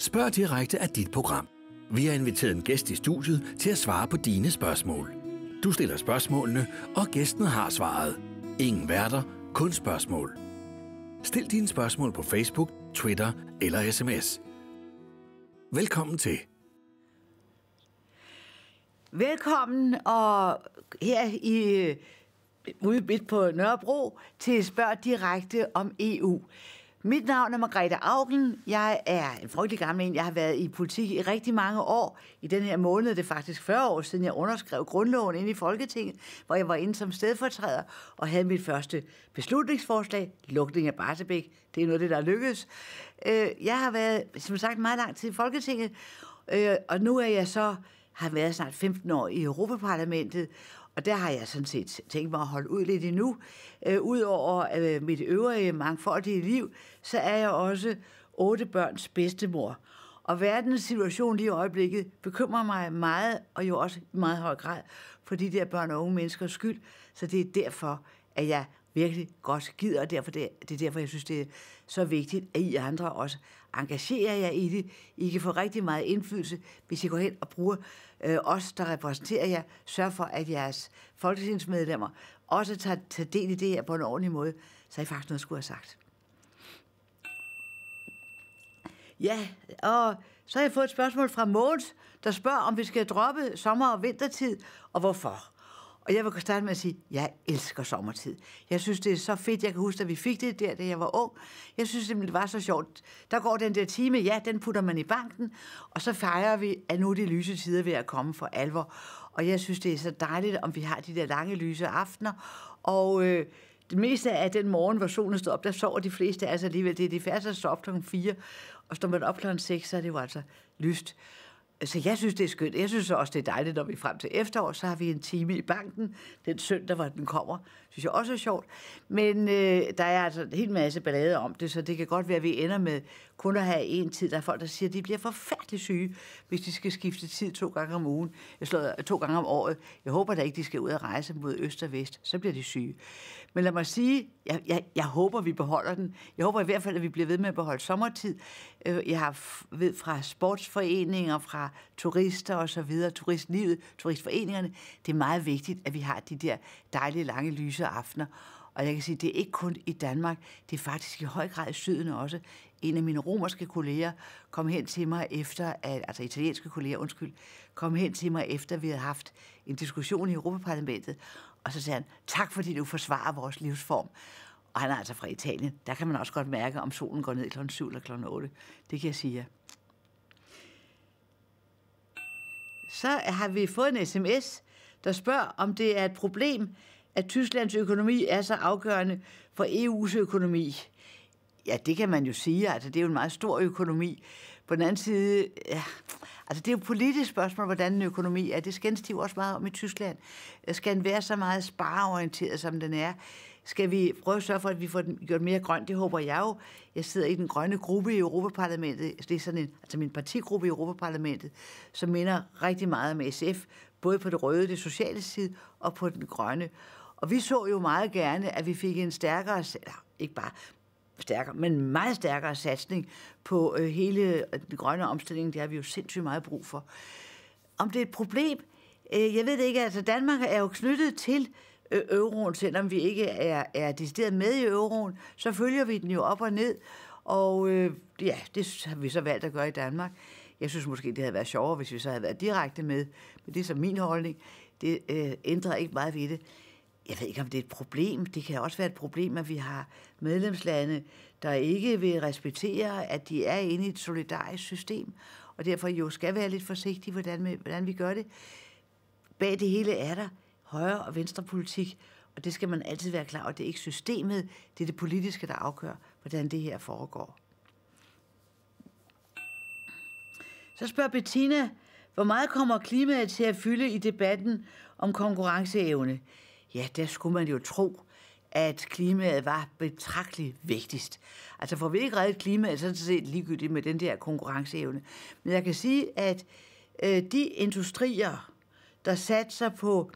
Spørg direkte af dit program. Vi har inviteret en gæst i studiet til at svare på dine spørgsmål. Du stiller spørgsmålene, og gæsten har svaret. Ingen værter, kun spørgsmål. Stil dine spørgsmål på Facebook, Twitter eller sms. Velkommen til. Velkommen og her i øh, ude midt på Nørrebro til Spørg Direkte om EU. Mit navn er Margrethe Augen. Jeg er en frygtelig gammel en. Jeg har været i politik i rigtig mange år. I den her måned, det er faktisk 40 år siden, jeg underskrev grundloven ind i Folketinget, hvor jeg var inde som stedfortræder og havde mit første beslutningsforslag, lukning af Barsebæk. Det er noget af det, der er lykkedes. Øh, jeg har været, som sagt, meget lang tid i Folketinget, øh, og nu er jeg så har været snart 15 år i Europaparlamentet, og der har jeg sådan set tænkt mig at holde ud lidt endnu. Øh, Udover øh, mit øvrige mangfoldige liv, så er jeg også otte børns bedstemor. Og verdens situation lige i øjeblikket bekymrer mig meget, og jo også i meget høj grad, for de der børn og unge menneskers skyld. Så det er derfor, at jeg virkelig godt gider, og derfor det, det er derfor, jeg synes, det er så vigtigt, at I andre også engagerer jer i det. I kan få rigtig meget indflydelse, hvis I går hen og bruger øh, os, der repræsenterer jer. Sørg for, at jeres folketingsmedlemmer også tager, tager del i det her på en ordentlig måde. Så I faktisk noget, skulle have sagt. Ja, og så har jeg fået et spørgsmål fra Måns, der spørger, om vi skal droppe sommer- og vintertid, og hvorfor. Og jeg vil starte med at sige, at jeg elsker sommertid. Jeg synes, det er så fedt. Jeg kan huske, at vi fik det der, da jeg var ung. Jeg synes simpelthen, det var så sjovt. Der går den der time, ja, den putter man i banken, og så fejrer vi, at nu er de lyse tider ved at komme for alvor. Og jeg synes, det er så dejligt, om vi har de der lange, lyse aftener. Og øh, det meste af den morgen, hvor solen stod op, der sover de fleste altså alligevel. Det er de færreste, der står op kl. 4, og står man op kl. 6, så er det jo altså lyst. Så altså, jeg synes, det er skønt. Jeg synes også, det er dejligt, når vi er frem til efterår, så har vi en time i banken den søndag, hvor den kommer synes jeg også er sjovt. Men øh, der er altså en hel masse ballade om det, så det kan godt være, at vi ender med kun at have en tid. Der er folk, der siger, at de bliver forfærdeligt syge, hvis de skal skifte tid to gange om ugen. Jeg slår to gange om året. Jeg håber da ikke, de skal ud og rejse mod øst og vest. Så bliver de syge. Men lad mig sige, jeg, jeg, jeg håber, vi beholder den. Jeg håber i hvert fald, at vi bliver ved med at beholde sommertid. Øh, jeg har ved fra sportsforeninger, fra turister og så videre, turistlivet, turistforeningerne, det er meget vigtigt, at vi har de der dejlige lange lyse juleaftener. Og jeg kan sige, at det er ikke kun i Danmark, det er faktisk i høj grad i syden også. En af mine romerske kolleger kom hen til mig efter, at, altså italienske kolleger, undskyld, kom hen til mig efter, at vi havde haft en diskussion i Europaparlamentet, og så sagde han, tak fordi du forsvarer vores livsform. Og han er altså fra Italien. Der kan man også godt mærke, om solen går ned kl. 7 eller kl. 8. Det kan jeg sige ja. Så har vi fået en sms, der spørger, om det er et problem, at Tysklands økonomi er så afgørende for EU's økonomi. Ja, det kan man jo sige. Altså, det er jo en meget stor økonomi. På den anden side, ja, altså det er jo et politisk spørgsmål, hvordan en økonomi er. Det skændes de jo også meget om i Tyskland. Skal den være så meget spareorienteret, som den er? Skal vi prøve at sørge for, at vi får den gjort mere grøn? Det håber jeg jo. Jeg sidder i den grønne gruppe i Europaparlamentet. Det er sådan en, altså min partigruppe i Europaparlamentet, som minder rigtig meget om SF, både på det røde, det sociale side og på den grønne. Og vi så jo meget gerne, at vi fik en stærkere, ikke bare stærkere, men meget stærkere satsning på øh, hele øh, den grønne omstilling. Det har vi jo sindssygt meget brug for. Om det er et problem? Øh, jeg ved det ikke. Altså, Danmark er jo knyttet til øh, euroen, selvom vi ikke er, er decideret med i euroen, så følger vi den jo op og ned. Og øh, ja, det har vi så valgt at gøre i Danmark. Jeg synes måske, det havde været sjovere, hvis vi så havde været direkte med. Men det er så min holdning. Det øh, ændrer ikke meget ved det jeg ved ikke, om det er et problem. Det kan også være et problem, at vi har medlemslande, der ikke vil respektere, at de er inde i et solidarisk system, og derfor jo skal være lidt forsigtige, hvordan, hvordan vi gør det. Bag det hele er der højre- og venstrepolitik, og det skal man altid være klar over. Det er ikke systemet, det er det politiske, der afgør, hvordan det her foregår. Så spørger Bettina, hvor meget kommer klimaet til at fylde i debatten om konkurrenceevne? ja, der skulle man jo tro, at klimaet var betragteligt vigtigst. Altså får vi ikke reddet klimaet, så er det set ligegyldigt med den der konkurrenceevne. Men jeg kan sige, at øh, de industrier, der satte sig på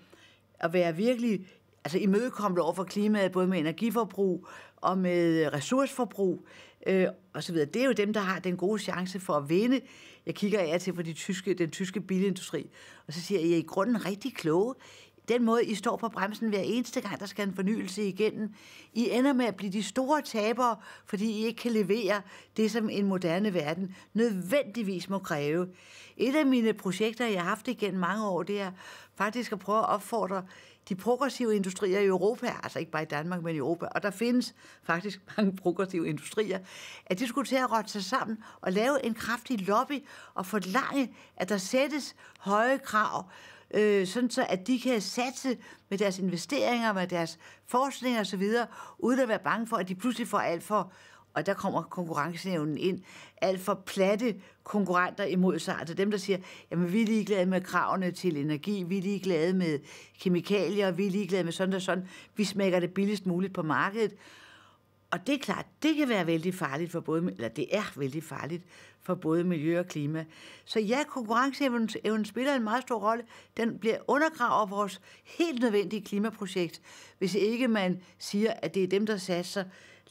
at være virkelig altså imødekommende over for klimaet, både med energiforbrug og med ressourceforbrug øh, osv. Det er jo dem, der har den gode chance for at vinde. Jeg kigger af til på de tyske, den tyske bilindustri, og så siger jeg, at I er i grunden rigtig kloge den måde, I står på bremsen hver eneste gang, der skal en fornyelse igennem. I ender med at blive de store tabere, fordi I ikke kan levere det, som en moderne verden nødvendigvis må kræve. Et af mine projekter, jeg har haft igennem mange år, det er faktisk at prøve at opfordre de progressive industrier i Europa, altså ikke bare i Danmark, men i Europa, og der findes faktisk mange progressive industrier, at de skulle til at rotte sig sammen og lave en kraftig lobby og forlange, at der sættes høje krav øh, sådan så at de kan satse med deres investeringer, med deres forskning osv., uden at være bange for, at de pludselig får alt for, og der kommer konkurrencenævnen ind, alt for platte konkurrenter imod sig. Altså dem, der siger, jamen vi er ligeglade med kravene til energi, vi er ligeglade med kemikalier, vi er ligeglade med sådan og sådan, vi smækker det billigst muligt på markedet. Og det er klart, det kan være vældig farligt for både, eller det er vældig farligt for både miljø og klima. Så ja, konkurrenceevnen spiller en meget stor rolle. Den bliver undergraver vores helt nødvendige klimaprojekt, hvis ikke man siger, at det er dem, der satser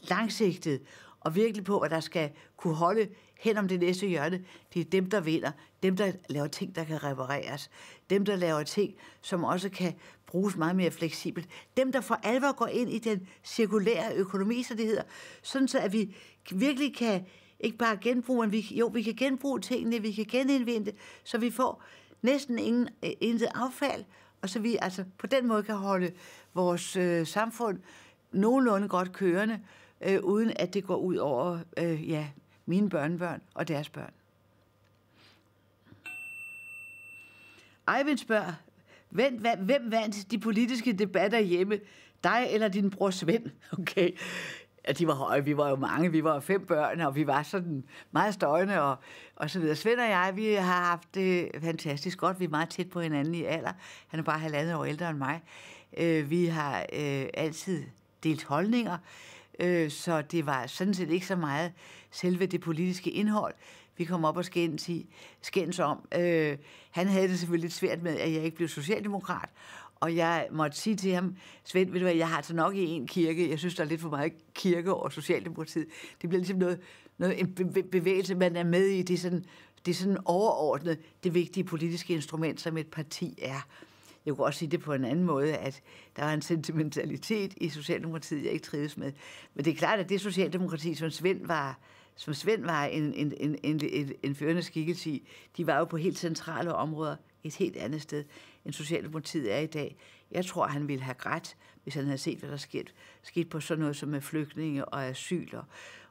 langsigtet og virkelig på, at der skal kunne holde hen om det næste hjørne. Det er dem, der vinder. Dem, der laver ting, der kan repareres. Dem, der laver ting, som også kan bruges meget mere fleksibelt. Dem, der for alvor går ind i den cirkulære økonomi, så det hedder. Sådan så, at vi virkelig kan ikke bare genbrug, men vi, jo, vi kan genbruge tingene, vi kan genindvinde, så vi får næsten ingen, øh, intet affald, og så vi altså på den måde kan holde vores øh, samfund nogenlunde godt kørende, øh, uden at det går ud over øh, ja, mine børnebørn og deres børn. Eivind spørger, hvem, hvem vandt de politiske debatter hjemme? Dig eller din bror Svend? Okay. Ja, de var høje. Vi var jo mange. Vi var fem børn, og vi var sådan meget støjende og, og så videre. Svend og jeg, vi har haft det fantastisk godt. Vi er meget tæt på hinanden i alder. Han er bare halvandet år ældre end mig. Øh, vi har øh, altid delt holdninger, øh, så det var sådan set ikke så meget selve det politiske indhold, vi kom op og skændes, om. han havde det selvfølgelig lidt svært med, at jeg ikke blev socialdemokrat, og jeg måtte sige til ham, Svend, ved du hvad, jeg har altså nok i en kirke. Jeg synes, der er lidt for meget kirke og Socialdemokratiet. Det bliver ligesom noget, noget en bevægelse, man er med i. Det er, sådan, det er sådan overordnet det vigtige politiske instrument, som et parti er. Jeg kunne også sige det på en anden måde, at der var en sentimentalitet i Socialdemokratiet, jeg ikke trives med. Men det er klart, at det Socialdemokrati, som Svend var, som Svend var en, en, en, en, en, en førende skikkelse i, de var jo på helt centrale områder et helt andet sted end Socialdemokratiet er i dag. Jeg tror, han ville have grædt, hvis han havde set, hvad der skete, skete på sådan noget som med flygtninge og asyler.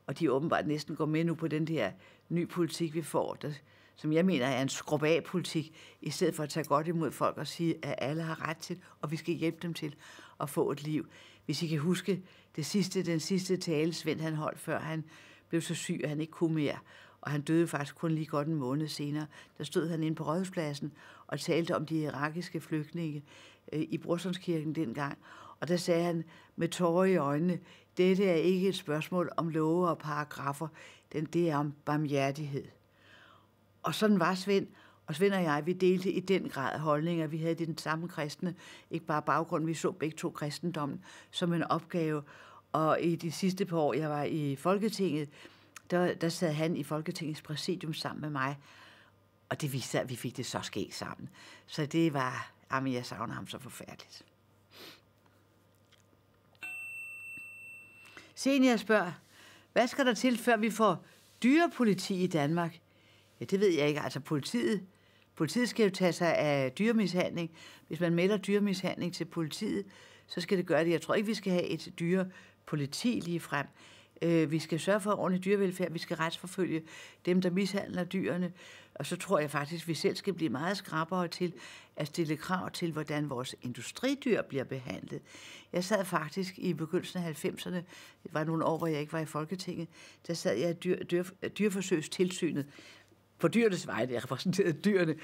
Og de åbenbart næsten går med nu på den der nye politik, vi får, der, som jeg mener er en skrub af politik, i stedet for at tage godt imod folk og sige, at alle har ret til, og vi skal hjælpe dem til at få et liv. Hvis I kan huske det sidste, den sidste tale, Svend han holdt, før han blev så syg, at han ikke kunne mere og han døde faktisk kun lige godt en måned senere, der stod han inde på Rådhuspladsen og talte om de irakiske flygtninge øh, i Brorsundskirken dengang. Og der sagde han med tårer i øjnene, dette er ikke et spørgsmål om love og paragrafer, den det er om barmhjertighed. Og sådan var Svend, og Svend og jeg, vi delte i den grad holdninger. Vi havde den samme kristne, ikke bare baggrund, vi så begge to kristendommen som en opgave. Og i de sidste par år, jeg var i Folketinget, der, der sad han i Folketingets præsidium sammen med mig, og det viste at vi fik det så sket sammen. Så det var, jamen jeg savner ham så forfærdeligt. Senior spørger, hvad skal der til, før vi får dyrepoliti i Danmark? Ja, det ved jeg ikke. Altså politiet, politiet skal jo tage sig af dyremishandling. Hvis man melder dyremishandling til politiet, så skal det gøre det. Jeg tror ikke, vi skal have et dyrepoliti lige frem. Øh, vi skal sørge for ordentlig dyrevelfærd, vi skal retsforfølge dem, der mishandler dyrene. Og så tror jeg faktisk, at vi selv skal blive meget skrappere til at stille krav til, hvordan vores industridyr bliver behandlet. Jeg sad faktisk i begyndelsen af 90'erne, det var nogle år, hvor jeg ikke var i Folketinget, der sad jeg i dyr, dyr, dyrforsøgstilsynet, på dyrenes vej, jeg repræsenterede dyrene.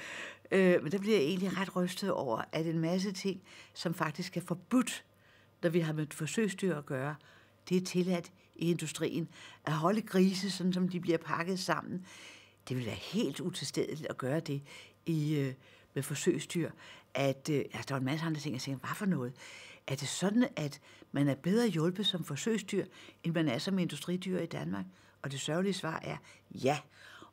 Øh, men der bliver jeg egentlig ret rystet over, at en masse ting, som faktisk er forbudt, når vi har med forsøgsdyr at gøre, det er tilladt i industrien, at holde grise, sådan som de bliver pakket sammen. Det ville være helt utilstedeligt at gøre det i, øh, med forsøgsdyr. At, øh, altså, der er en masse andre ting, jeg tænker, hvad for noget? Er det sådan, at man er bedre hjulpet som forsøgsdyr, end man er som industridyr i Danmark? Og det sørgelige svar er ja.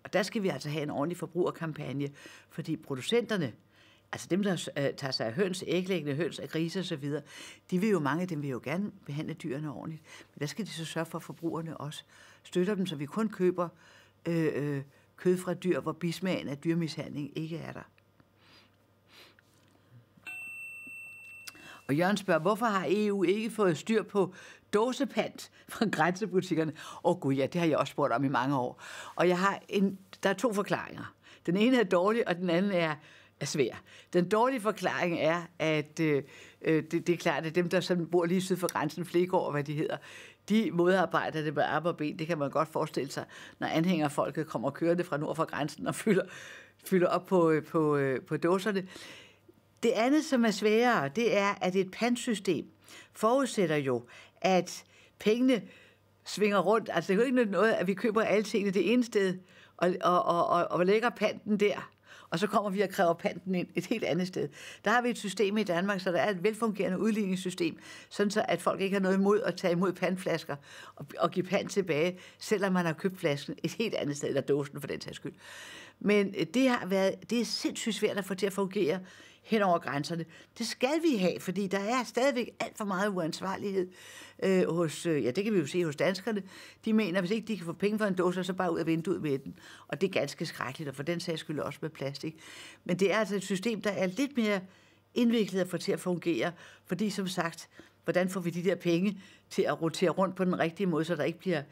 Og der skal vi altså have en ordentlig forbrugerkampagne, fordi producenterne, altså dem, der øh, tager sig af høns, æglæggende høns, af grise osv., de vil jo mange af dem vil jo gerne behandle dyrene ordentligt. Men der skal de så sørge for, at forbrugerne også støtter dem, så vi kun køber øh, øh, kød fra dyr, hvor bismagen af dyrmishandling ikke er der. Og Jørgen spørger, hvorfor har EU ikke fået styr på dåsepant fra grænsebutikkerne? Åh oh, gud ja, det har jeg også spurgt om i mange år. Og jeg har en, der er to forklaringer. Den ene er dårlig, og den anden er, er svær. Den dårlige forklaring er, at øh, øh, det, det er klart, at dem, der sådan bor lige syd for grænsen, Flegård, hvad de hedder, de modarbejder det med arbejde og ben. Det kan man godt forestille sig, når anhængerfolket kommer kører det fra nord for grænsen og fylder, fylder op på, øh, på, øh, på dåserne. Det andet, som er sværere, det er, at et pansystem forudsætter jo, at pengene svinger rundt. Altså, det er jo ikke noget, at vi køber alle tingene det ene sted og, og, og, og, og lægger panten der og så kommer vi og kræver panten ind et helt andet sted. Der har vi et system i Danmark, så der er et velfungerende udligningssystem, sådan så at folk ikke har noget imod at tage imod pandflasker og, og give pand tilbage, selvom man har købt flasken et helt andet sted, eller dåsen for den sags skyld. Men øh, det har været, det er sindssygt svært at få til at fungere hen over grænserne. Det skal vi have, fordi der er stadigvæk alt for meget uansvarlighed øh, hos, øh, ja, det kan vi jo se hos danskerne. De mener, hvis ikke de kan få penge for en dåse, så bare ud af vinduet med den. Og det er ganske skrækkeligt, og for den sags skyld også med plastik. Men det er altså et system, der er lidt mere indviklet at få til at fungere, fordi som sagt, hvordan får vi de der penge til at rotere rundt på den rigtige måde, så der ikke bliver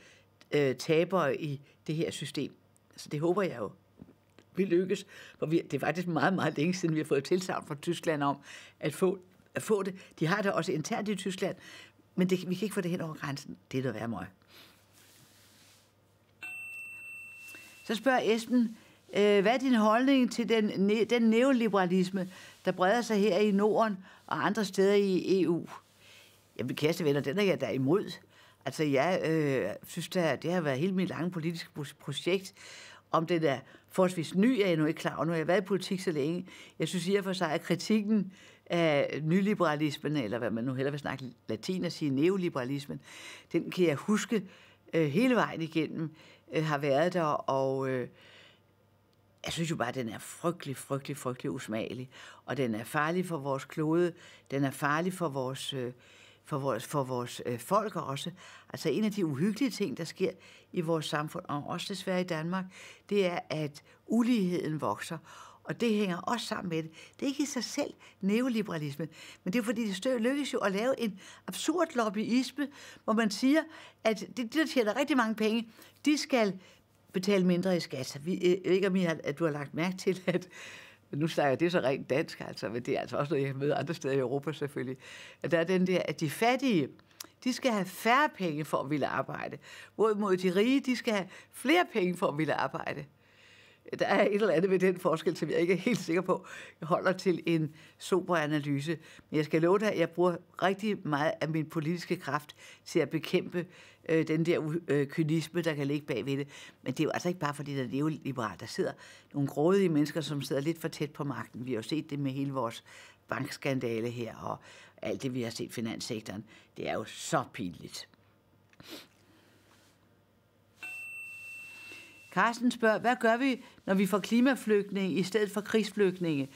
øh, tabere i det her system. Så det håber jeg jo vi lykkes, for vi, det er faktisk meget, meget længe siden, vi har fået tilsavn fra Tyskland om at få, at få det. De har det også internt i Tyskland, men det, vi kan ikke få det hen over grænsen. Det er der værre møg. Så spørger Esben, øh, hvad er din holdning til den, den neoliberalisme, der breder sig her i Norden og andre steder i EU? Jamen, kæreste venner, den er jeg da imod. Altså, jeg øh, synes, det har været hele mit lange politiske projekt, om den er forholdsvis ny er jeg nu ikke klar, og nu har jeg været i politik så længe. Jeg synes i og for sig, at kritikken af nyliberalismen, eller hvad man nu hellere vil snakke latin og sige neoliberalismen, den kan jeg huske øh, hele vejen igennem øh, har været der, og øh, jeg synes jo bare, at den er frygtelig, frygtelig, frygtelig usmagelig. Og den er farlig for vores klode, den er farlig for vores øh, for vores, for vores øh, folk også. Altså en af de uhyggelige ting, der sker i vores samfund, og også desværre i Danmark, det er, at uligheden vokser. Og det hænger også sammen med det. Det er ikke i sig selv neoliberalisme, men det er fordi, det lykkes jo at lave en absurd lobbyisme, hvor man siger, at de, der tjener rigtig mange penge, de skal betale mindre i skat. Vi, øh, ikke om I har, at du har lagt mærke til, at nu snakker det så rent dansk, altså, men det er altså også noget, jeg møder andre steder i Europa selvfølgelig, at der er den der, at de fattige, de skal have færre penge for at ville arbejde. Hvorimod de rige, de skal have flere penge for at ville arbejde. Der er et eller andet ved den forskel, som jeg ikke er helt sikker på, jeg holder til en sober analyse. Men jeg skal love dig, at jeg bruger rigtig meget af min politiske kraft til at bekæmpe øh, den der øh, kynisme, der kan ligge bagved det. Men det er jo altså ikke bare fordi, der er liberalt. Der sidder nogle grådige mennesker, som sidder lidt for tæt på magten. Vi har jo set det med hele vores bankskandale her, og alt det, vi har set finanssektoren. Det er jo så pinligt. Carsten spørger, hvad gør vi, når vi får klimaflygtninge i stedet for krigsflygtninge?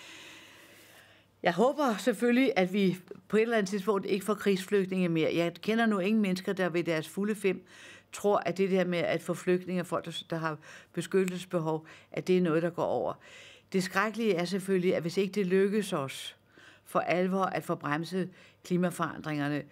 Jeg håber selvfølgelig, at vi på et eller andet tidspunkt ikke får krigsflygtninge mere. Jeg kender nu ingen mennesker, der ved deres fulde fem tror, at det der med at få flygtninge og folk, der har beskyttelsesbehov, at det er noget, der går over. Det skrækkelige er selvfølgelig, at hvis ikke det lykkes os for alvor at få bremset klimaforandringerne,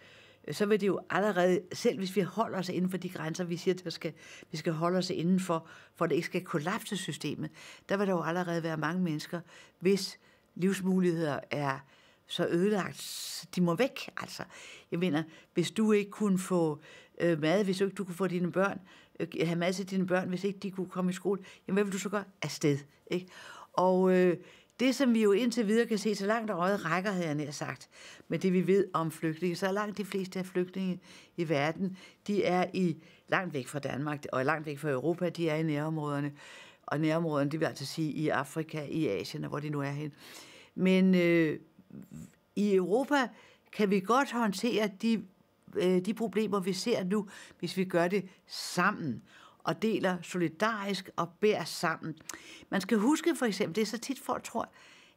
så vil det jo allerede, selv hvis vi holder os inden for de grænser, vi siger, at vi skal, vi skal holde os inden for, for det ikke skal kollapse systemet, der vil der jo allerede være mange mennesker, hvis livsmuligheder er så ødelagt. De må væk, altså. Jeg mener, hvis du ikke kunne få øh, mad, hvis du ikke du kunne få dine børn, øh, have mad til dine børn, hvis ikke de kunne komme i skole, jamen hvad vil du så gøre? Afsted, ikke? Og øh, det, som vi jo indtil videre kan se, så langt øjet rækker, havde jeg nær sagt, med det vi ved om flygtninge, så er langt de fleste af flygtninge i verden, de er i langt væk fra Danmark og langt væk fra Europa, de er i nærområderne og nærområderne, det vil altså sige i Afrika, i Asien og hvor de nu er hen. Men øh, i Europa kan vi godt håndtere de, øh, de problemer, vi ser nu, hvis vi gør det sammen og deler solidarisk og bærer sammen. Man skal huske for eksempel, det er så tit folk tror,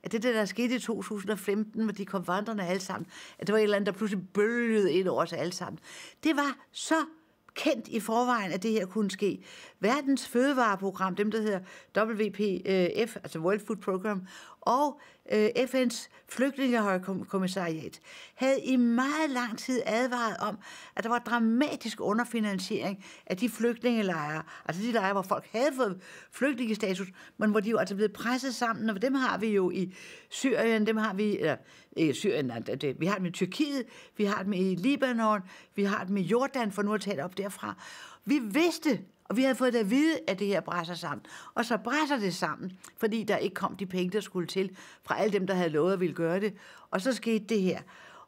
at det der, der skete i 2015, hvor de kom vandrende alle sammen, at det var et eller andet, der pludselig bølgede ind over os alle sammen. Det var så kendt i forvejen, at det her kunne ske. Verdens fødevareprogram, dem der hedder WPF, altså World Food Program, og øh, FN's flygtningehøjkommissariat havde i meget lang tid advaret om, at der var dramatisk underfinansiering af de flygtningelejre, altså de lejre, hvor folk havde fået flygtningestatus, men hvor de jo altså blevet presset sammen, og dem har vi jo i Syrien, dem har vi, eller i Syrien, nej, det, vi har dem i Tyrkiet, vi har dem i Libanon, vi har dem i Jordan, for nu at tale op derfra. Vi vidste, og vi havde fået det at vide, at det her brænder sammen. Og så brænder det sammen, fordi der ikke kom de penge, der skulle til fra alle dem, der havde lovet at ville gøre det. Og så skete det her.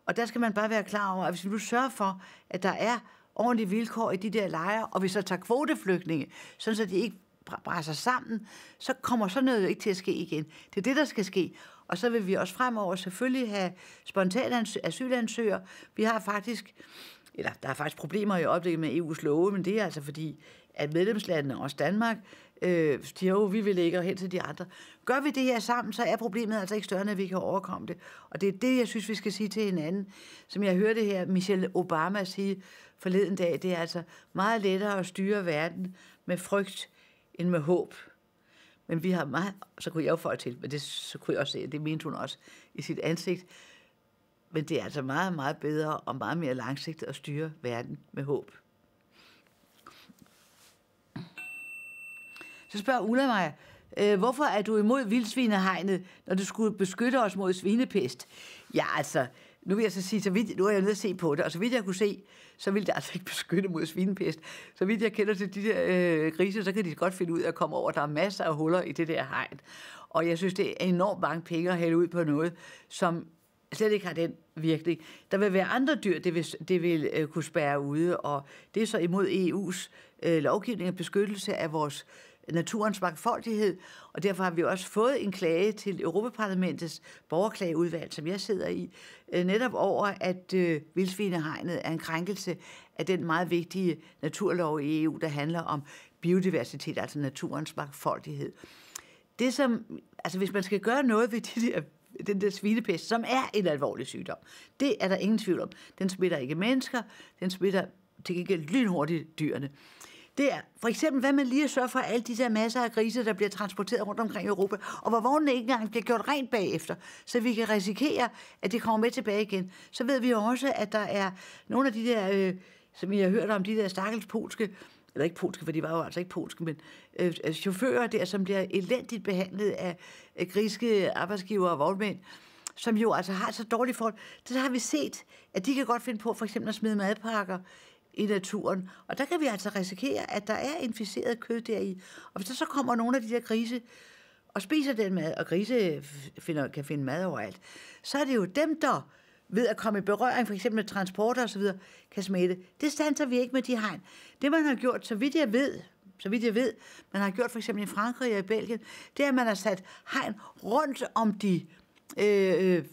Og der skal man bare være klar over, at hvis vi nu sørger for, at der er ordentlige vilkår i de der lejre, og vi så tager kvoteflygtninge, sådan så de ikke brænder sammen, så kommer sådan noget ikke til at ske igen. Det er det, der skal ske. Og så vil vi også fremover selvfølgelig have spontane asylansøgere. Vi har faktisk, eller der er faktisk problemer i øjeblikket med EU's love, men det er altså fordi, at medlemslandene, også Danmark, øh, siger jo, vi vil ikke, og hen til de andre. Gør vi det her sammen, så er problemet altså ikke større, end at vi kan overkomme det. Og det er det, jeg synes, vi skal sige til hinanden. Som jeg hørte her Michelle Obama sige forleden dag, det er altså meget lettere at styre verden med frygt end med håb. Men vi har meget, så kunne jeg jo få til, men det så kunne jeg også se, det mente hun også i sit ansigt. Men det er altså meget, meget bedre og meget mere langsigtet at styre verden med håb. Så spørger Ulla mig, øh, hvorfor er du imod vildsvinehegnet, når du skulle beskytte os mod svinepest? Ja, altså, nu vil jeg så sige, så vidt, nu er jeg nødt til at se på det, og så vidt jeg kunne se, så ville det altså ikke beskytte mod svinepest. Så vidt jeg kender til de der øh, grise, så kan de godt finde ud af at komme over. Der er masser af huller i det der hegn. Og jeg synes, det er enormt mange penge at hælde ud på noget, som slet ikke har den virkning. Der vil være andre dyr, det vil, det vil øh, kunne spære ude, og det er så imod EU's øh, lovgivning og beskyttelse af vores naturens mangfoldighed, og derfor har vi også fået en klage til Europaparlamentets borgerklageudvalg, som jeg sidder i, øh, netop over, at øh, vildsvinehegnet er en krænkelse af den meget vigtige naturlov i EU, der handler om biodiversitet, altså naturens mangfoldighed. Det som, altså hvis man skal gøre noget ved de der den der svinepest, som er en alvorlig sygdom. Det er der ingen tvivl om. Den smitter ikke mennesker, den smitter til gengæld lynhurtigt dyrene det er for eksempel, hvad man lige at sørge for, alle de der masser af grise, der bliver transporteret rundt omkring i Europa, og hvor vognene ikke engang bliver gjort rent bagefter, så vi kan risikere, at de kommer med tilbage igen. Så ved vi også, at der er nogle af de der, øh, som I har hørt om, de der stakkels polske eller ikke polske, for de var jo altså ikke polske, men øh, chauffører der, som bliver elendigt behandlet af, af griske arbejdsgiver og vognmænd, som jo altså har så dårlige forhold. Det har vi set, at de kan godt finde på for eksempel at smide madpakker i naturen. Og der kan vi altså risikere, at der er inficeret kød deri. Og hvis der så kommer nogle af de der grise og spiser den mad, og grise finder, kan finde mad overalt, så er det jo dem, der ved at komme i berøring, for eksempel med transporter osv., kan smitte. Det standser vi ikke med de hegn. Det, man har gjort, så vidt jeg ved, så vidt jeg ved, man har gjort for eksempel i Frankrig og i Belgien, det er, at man har sat hegn rundt om de øh, øh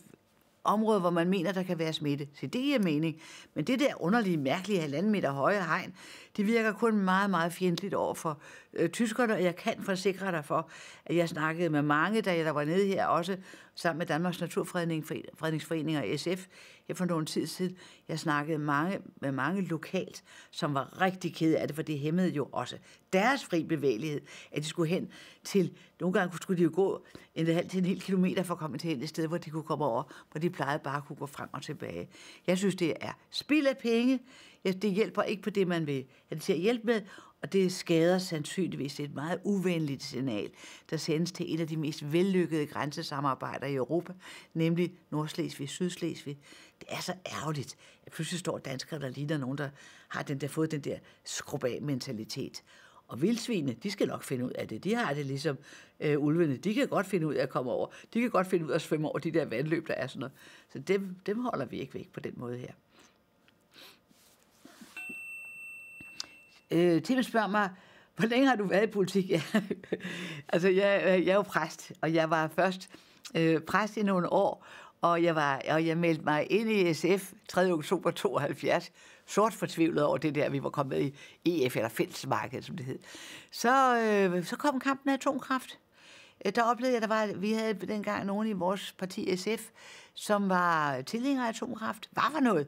områder, hvor man mener, der kan være smitte. Så det er mening. Men det der underlige, mærkelige halvanden meter høje hegn, det virker kun meget, meget fjendtligt over for øh, tyskerne, og jeg kan forsikre dig for, at jeg snakkede med mange, da jeg der var nede her, også sammen med Danmarks Naturfredningsforening og SF, jeg for nogle tid siden, jeg snakkede mange, med mange lokalt, som var rigtig ked af det, for det hæmmede jo også deres fri bevægelighed, at de skulle hen til, nogle gange skulle de jo gå en halv til en hel kilometer for at komme til et sted, hvor de kunne komme over, hvor de plejede bare at kunne gå frem og tilbage. Jeg synes, det er spild af penge. Det hjælper ikke på det, man vil have det til at hjælpe med, og det skader sandsynligvis et meget uvenligt signal, der sendes til et af de mest vellykkede grænsesamarbejder i Europa, nemlig Nordslesvig, Sydslesvig. Det er så ærgerligt, at pludselig står danskere, der ligner nogen, der har den der, fået den der skrub af mentalitet. Og vildsvinene, de skal nok finde ud af det. De har det ligesom øh, ulvene. De kan godt finde ud af at komme over. De kan godt finde ud af at svømme over de der vandløb, der er sådan noget. Så dem, dem holder vi ikke væk på den måde her. Øh, Tim spørger mig, hvor længe har du været i politik? Ja. altså, jeg, øh, jeg er jo præst, og jeg var først øh, præst i nogle år, og jeg, var, og jeg meldte mig ind i SF 3. oktober 72, sort fortvivlet over det der, vi var kommet i EF, eller fællesmarkedet, som det hed. Så, øh, så kom kampen af atomkraft. Øh, der oplevede jeg, at der var, vi havde dengang nogen i vores parti SF, som var tilhængere af atomkraft. Var for noget?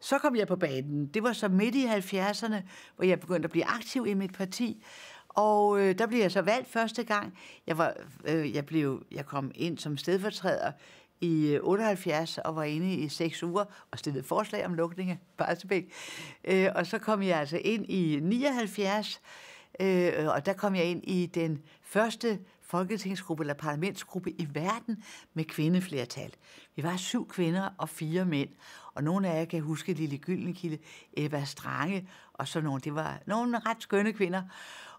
Så kom jeg på banen. Det var så midt i 70'erne, hvor jeg begyndte at blive aktiv i mit parti. Og øh, der blev jeg så valgt første gang. Jeg, var, øh, jeg, blev, jeg kom ind som stedfortræder i 78 øh, og var inde i seks uger og stillede forslag om lukning af Barsebæk. Øh, og så kom jeg altså ind i 79, øh, og der kom jeg ind i den første folketingsgruppe eller parlamentsgruppe i verden med kvindeflertal. Vi var syv kvinder og fire mænd, og nogle af jer kan huske Lille Gyldenkilde, Eva Strange og sådan nogle. Det var nogle ret skønne kvinder,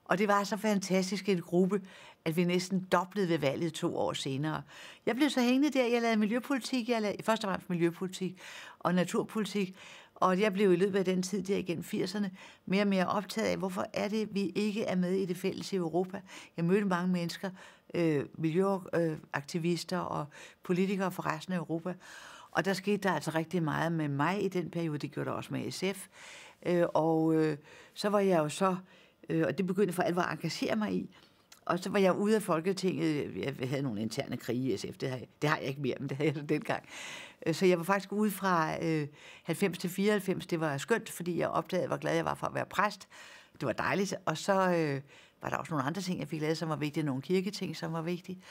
og det var så fantastisk en gruppe, at vi næsten doblede ved valget to år senere. Jeg blev så hængende der, jeg lavede miljøpolitik, jeg lavede først og fremmest miljøpolitik og naturpolitik, og jeg blev i løbet af den tid der igen 80'erne mere og mere optaget af, hvorfor er det, vi ikke er med i det fælles i Europa. Jeg mødte mange mennesker, øh, miljøaktivister og politikere fra resten af Europa. Og der skete der altså rigtig meget med mig i den periode. Det gjorde der også med SF. Øh, og øh, så var jeg jo så, øh, og det begyndte for alvor at engagere mig i, og så var jeg ude af Folketinget. Jeg havde nogle interne krige i SF. Det har jeg, det har jeg ikke mere, men det havde jeg dengang. Øh, så jeg var faktisk ude fra øh, 90 til 94. Det var skønt, fordi jeg opdagede, hvor glad jeg var for at være præst. Det var dejligt. Og så øh, var der også nogle andre ting, jeg fik lavet, som var vigtige. Nogle kirketing, som var vigtige.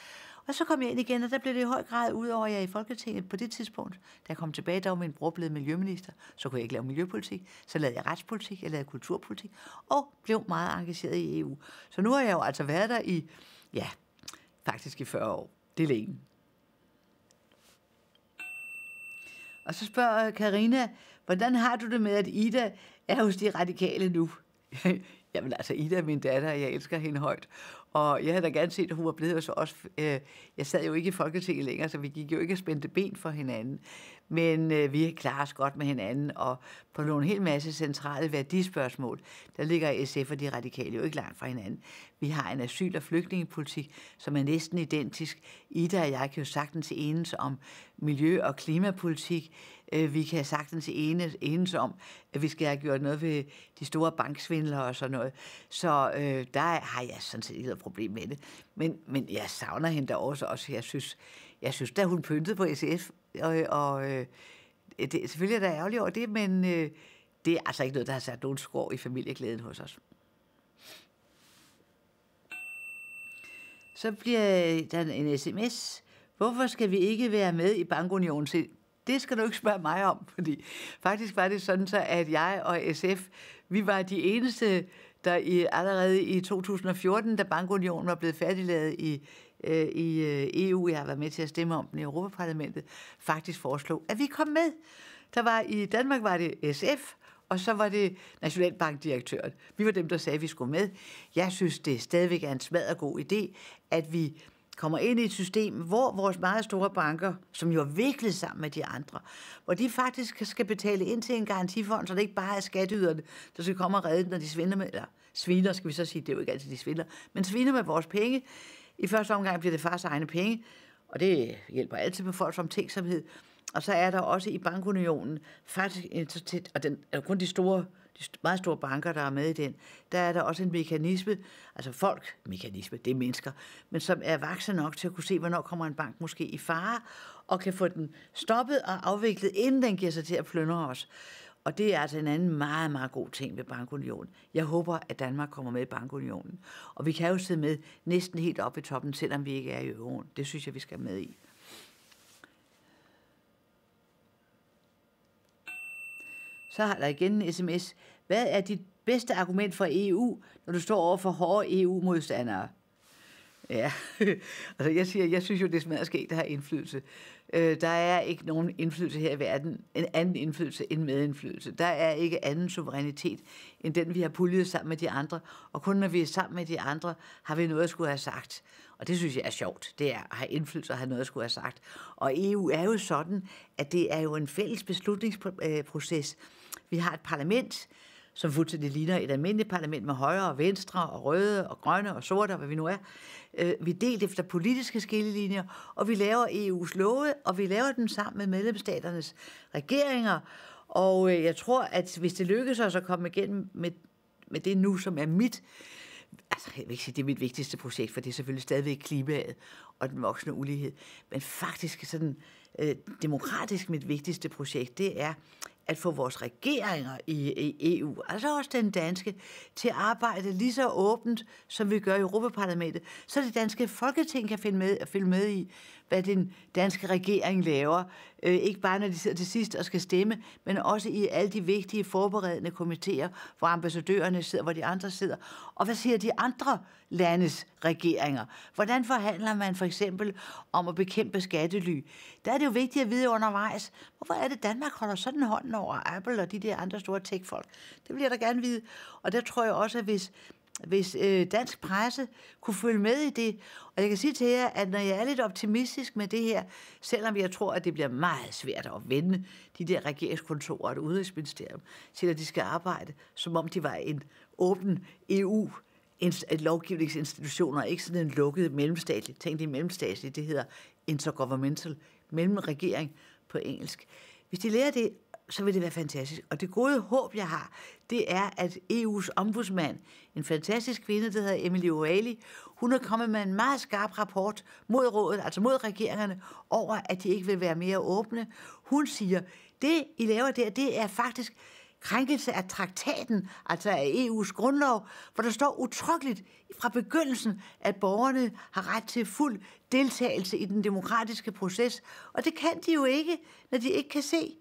Og så kom jeg ind igen, og der blev det i høj grad ud over, at jeg i Folketinget på det tidspunkt, da jeg kom tilbage, der var min bror blevet miljøminister, så kunne jeg ikke lave miljøpolitik, så lavede jeg retspolitik, jeg lavede kulturpolitik, og blev meget engageret i EU. Så nu har jeg jo altså været der i, ja, faktisk i 40 år. Det er længe. Og så spørger Karina, hvordan har du det med, at Ida er hos de radikale nu? Jamen altså, Ida er min datter, og jeg elsker hende højt. Og jeg havde da gerne set, at hun var blevet hos os. Øh, jeg sad jo ikke i Folketinget længere, så vi gik jo ikke og spændte ben for hinanden. Men øh, vi klarer os godt med hinanden, og på nogle hel masse centrale værdispørgsmål, der ligger SF og de radikale jo ikke langt fra hinanden. Vi har en asyl- og flygtningepolitik, som er næsten identisk. Ida og jeg kan jo sagtens enes om miljø- og klimapolitik. Øh, vi kan sagtens enes om, at vi skal have gjort noget ved de store banksvindlere og sådan noget så, så øh, der har jeg sådan set ikke noget problem med det. Men, men jeg savner hende da også, også jeg synes, jeg synes, da hun pyntede på SF, e og, og øh, det, selvfølgelig er der ærgerlig over det, men øh, det er altså ikke noget, der har sat nogen skår i familieglæden hos os. Så bliver der en sms. Hvorfor skal vi ikke være med i bankunionen? det skal du ikke spørge mig om, fordi faktisk var det sådan så, at jeg og SF, vi var de eneste der i, allerede i 2014, da bankunionen var blevet færdiglaget i, øh, i øh, EU, jeg har været med til at stemme om den i Europaparlamentet, faktisk foreslog, at vi kom med. Der var i Danmark var det SF, og så var det Nationalbankdirektøren. Vi var dem, der sagde, at vi skulle med. Jeg synes, det stadigvæk er en smadret god idé, at vi kommer ind i et system, hvor vores meget store banker, som jo er viklet sammen med de andre, hvor de faktisk skal betale ind til en garantifond, så det ikke bare er skatteyderne, der skal komme og redde dem, når de svinder med, eller sviner, skal vi så sige, det er jo ikke altid, de svinder, men sviner med vores penge. I første omgang bliver det fars egne penge, og det hjælper altid med folk som tænksomhed. Og så er der også i bankunionen faktisk, og den, er kun de store de meget store banker, der er med i den, der er der også en mekanisme, altså folk, mekanisme, det er mennesker, men som er vakse nok til at kunne se, hvornår kommer en bank måske i fare, og kan få den stoppet og afviklet, inden den giver sig til at plyndre os. Og det er altså en anden meget, meget god ting ved bankunionen. Jeg håber, at Danmark kommer med i bankunionen. Og vi kan jo sidde med næsten helt oppe i toppen, selvom vi ikke er i euroen. Det synes jeg, vi skal med i. Så har der igen en sms. Hvad er dit bedste argument for EU, når du står over for hårde EU-modstandere? Ja, altså jeg siger, jeg synes jo, det er smadret sket, der har indflydelse. Øh, der er ikke nogen indflydelse her i verden, en anden indflydelse end medindflydelse. Der er ikke anden suverænitet, end den, vi har puljet sammen med de andre. Og kun når vi er sammen med de andre, har vi noget at skulle have sagt. Og det synes jeg er sjovt, det er at have indflydelse og have noget at skulle have sagt. Og EU er jo sådan, at det er jo en fælles beslutningsproces, øh, vi har et parlament, som fuldstændig ligner et almindeligt parlament med højre og venstre og røde og grønne og sorte og hvad vi nu er. Øh, vi er delt efter politiske skillelinjer, og vi laver EU's love, og vi laver den sammen med medlemsstaternes regeringer. Og øh, jeg tror, at hvis det lykkes os at komme igennem med, med det nu, som er mit, altså jeg vil ikke sige, det er mit vigtigste projekt, for det er selvfølgelig stadigvæk klimaet og den voksende ulighed, men faktisk sådan øh, demokratisk mit vigtigste projekt, det er, at få vores regeringer i, i EU, altså også den danske, til at arbejde lige så åbent, som vi gør i Europaparlamentet, så det danske folketing kan finde med, følge med i, hvad den danske regering laver. Øh, ikke bare når de sidder til sidst og skal stemme, men også i alle de vigtige forberedende komiteer, hvor ambassadørerne sidder, hvor de andre sidder. Og hvad siger de andre landes regeringer? Hvordan forhandler man for eksempel om at bekæmpe skattely? Der er det jo vigtigt at vide undervejs, hvorfor er det Danmark holder sådan hånden over Apple og de der andre store tech-folk? Det vil jeg da gerne vide. Og der tror jeg også, at hvis hvis øh, dansk presse kunne følge med i det. Og jeg kan sige til jer, at når jeg er lidt optimistisk med det her, selvom jeg tror, at det bliver meget svært at vende de der regeringskontorer og udenrigsministerium til, at de skal arbejde, som om de var en åben EU et lovgivningsinstitutioner, ikke sådan en lukket mellemstatlig, tænk det mellemstatlig, det hedder intergovernmental, mellemregering på engelsk. Hvis de lærer det, så vil det være fantastisk. Og det gode håb, jeg har, det er, at EU's ombudsmand, en fantastisk kvinde, der hedder Emily O'Reilly, hun er kommet med en meget skarp rapport mod rådet, altså mod regeringerne, over, at de ikke vil være mere åbne. Hun siger, det I laver der, det er faktisk krænkelse af traktaten, altså af EU's grundlov, hvor der står utryggeligt fra begyndelsen, at borgerne har ret til fuld deltagelse i den demokratiske proces. Og det kan de jo ikke, når de ikke kan se,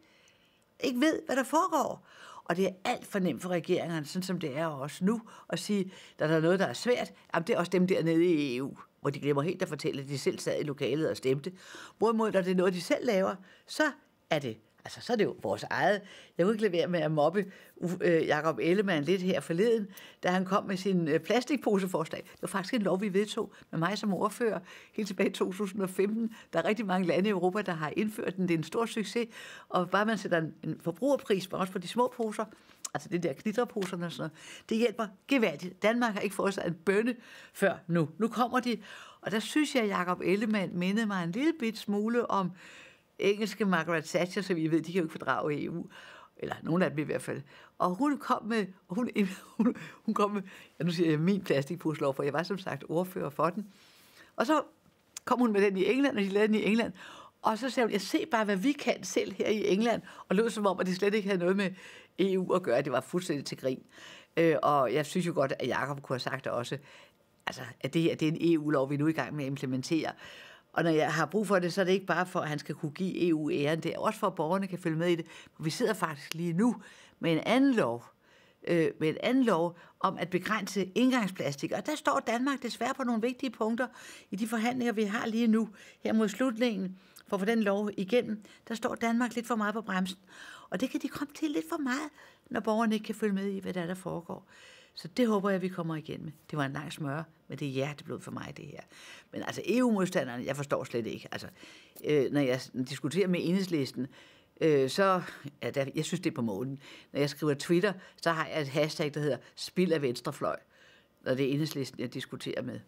ikke ved, hvad der foregår. Og det er alt for nemt for regeringerne, sådan som det er også nu, at sige, at der er noget, der er svært. Jamen, det er også dem dernede i EU, hvor de glemmer helt at fortælle, at de selv sad i lokalet og stemte. Hvorimod, når det er noget, de selv laver, så er det altså så er det jo vores eget. Jeg kunne ikke lade være med at mobbe uh, øh, Jakob Ellemann lidt her forleden, da han kom med sin uh, plastikposeforslag. Det var faktisk en lov, vi vedtog med mig som ordfører helt tilbage i 2015. Der er rigtig mange lande i Europa, der har indført den. Det er en stor succes. Og bare man sætter en, en forbrugerpris, men også på de små poser, altså det der knitreposerne og sådan noget, det hjælper gevaldigt. Danmark har ikke fået sig en bønne før nu. Nu kommer de, og der synes jeg, at Jacob Ellemann mindede mig en lille bit smule om engelske Margaret Thatcher, som I ved, de kan jo ikke fordrage EU eller nogen af dem i hvert fald. Og hun kom med, hun, hun, hun kom med, ja, nu siger jeg min plastikpuslov, for jeg var som sagt ordfører for den. Og så kom hun med den i England, og de lavede den i England. Og så sagde hun, jeg se bare, hvad vi kan selv her i England. Og lød som om, at det slet ikke havde noget med EU at gøre. Det var fuldstændig til grin. Øh, og jeg synes jo godt, at Jacob kunne have sagt det også, altså, at det her det er en EU-lov, vi er nu i gang med at implementere. Og når jeg har brug for det, så er det ikke bare for, at han skal kunne give EU æren. Det er også for, at borgerne kan følge med i det. For vi sidder faktisk lige nu med en anden lov, øh, med en anden lov om at begrænse indgangsplastik. Og der står Danmark desværre på nogle vigtige punkter i de forhandlinger, vi har lige nu her mod slutningen for at få den lov igennem. Der står Danmark lidt for meget på bremsen. Og det kan de komme til lidt for meget, når borgerne ikke kan følge med i, hvad der, er, der foregår. Så det håber jeg, vi kommer igen med. Det var en lang smør, men det er hjerteblod for mig, det her. Men altså EU-modstanderne, jeg forstår slet ikke. Altså, øh, når jeg diskuterer med enhedslisten, øh, så, ja, der, jeg synes, det er på måden. Når jeg skriver Twitter, så har jeg et hashtag, der hedder Spild af Venstrefløj, når det er enhedslisten, jeg diskuterer med.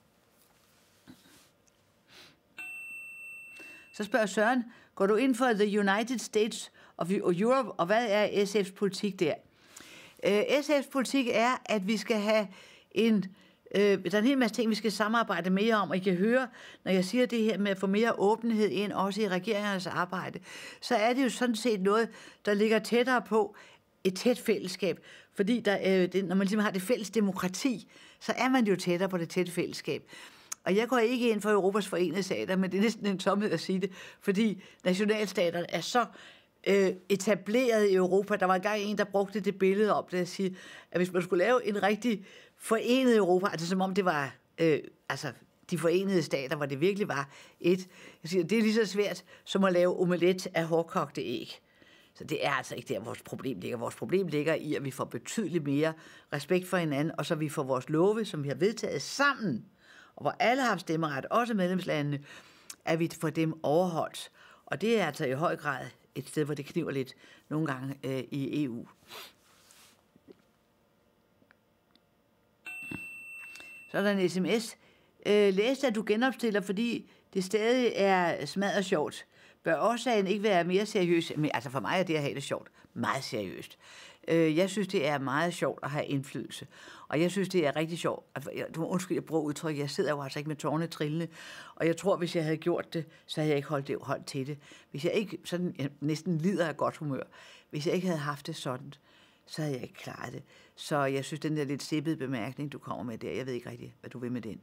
Så spørger Søren, går du ind for The United States of Europe, og hvad er SF's politik der? Øh, SF's politik er, at vi skal have en... Øh, der er en hel masse ting, vi skal samarbejde mere om, og I kan høre, når jeg siger det her med at få mere åbenhed ind, også i regeringernes arbejde, så er det jo sådan set noget, der ligger tættere på et tæt fællesskab. Fordi der, øh, det, når man ligesom har det fælles demokrati, så er man jo tættere på det tætte fællesskab. Og jeg går ikke ind for Europas forenede stater, men det er næsten en tomhed at sige det, fordi nationalstaterne er så øh, etableret i Europa. Der var engang en, der brugte det billede op, at sige, at hvis man skulle lave en rigtig forenet Europa, altså som om det var, øh, altså de forenede stater, hvor det virkelig var et, jeg siger, det er lige så svært som at lave omelet af hårdkogte æg. Så det er altså ikke der, vores problem ligger. Vores problem ligger i, at vi får betydeligt mere respekt for hinanden, og så vi får vores love, som vi har vedtaget sammen, og hvor alle har stemmeret, også medlemslandene, at vi får dem overholdt. Og det er altså i høj grad et sted, hvor det kniver lidt nogle gange øh, i EU. Så er der en sms. Øh, læs, at du genopstiller, fordi det stadig er smadret sjovt. Bør årsagen ikke være mere seriøs? Men, altså for mig er det at have det sjovt meget seriøst. Øh, jeg synes, det er meget sjovt at have indflydelse. Og jeg synes, det er rigtig sjovt. Du må undskylde, jeg bruger udtryk. Jeg sidder jo altså ikke med tårne trillende. Og jeg tror, hvis jeg havde gjort det, så havde jeg ikke holdt, det, holdt til det. Hvis jeg ikke sådan, jeg næsten lider af godt humør. Hvis jeg ikke havde haft det sådan, så havde jeg ikke klaret det. Så jeg synes, den der lidt sippede bemærkning, du kommer med der, jeg ved ikke rigtig, hvad du vil med den.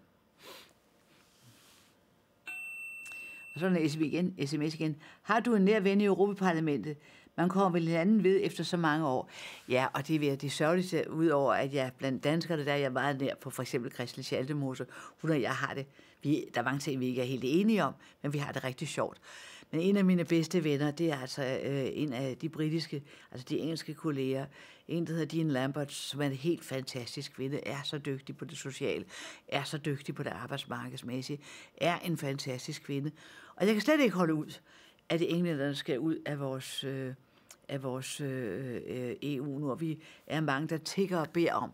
Og så er der en sms igen. Har du en nær ven i Europaparlamentet? Man kommer vel hinanden ved efter så mange år. Ja, og det er det sørgeligste, udover at jeg blandt danskere, der er jeg meget nær på for eksempel Christel Schaldemose. Hun og jeg har det. Vi, der er mange ting, vi ikke er helt enige om, men vi har det rigtig sjovt. Men en af mine bedste venner, det er altså øh, en af de britiske, altså de engelske kolleger. En, der hedder Dean Lambert, som er en helt fantastisk kvinde, er så dygtig på det sociale, er så dygtig på det arbejdsmarkedsmæssige, er en fantastisk kvinde. Og jeg kan slet ikke holde ud, at englænderne skal ud af vores... Øh, af vores øh, øh EU, når vi er mange, der tigger og beder om,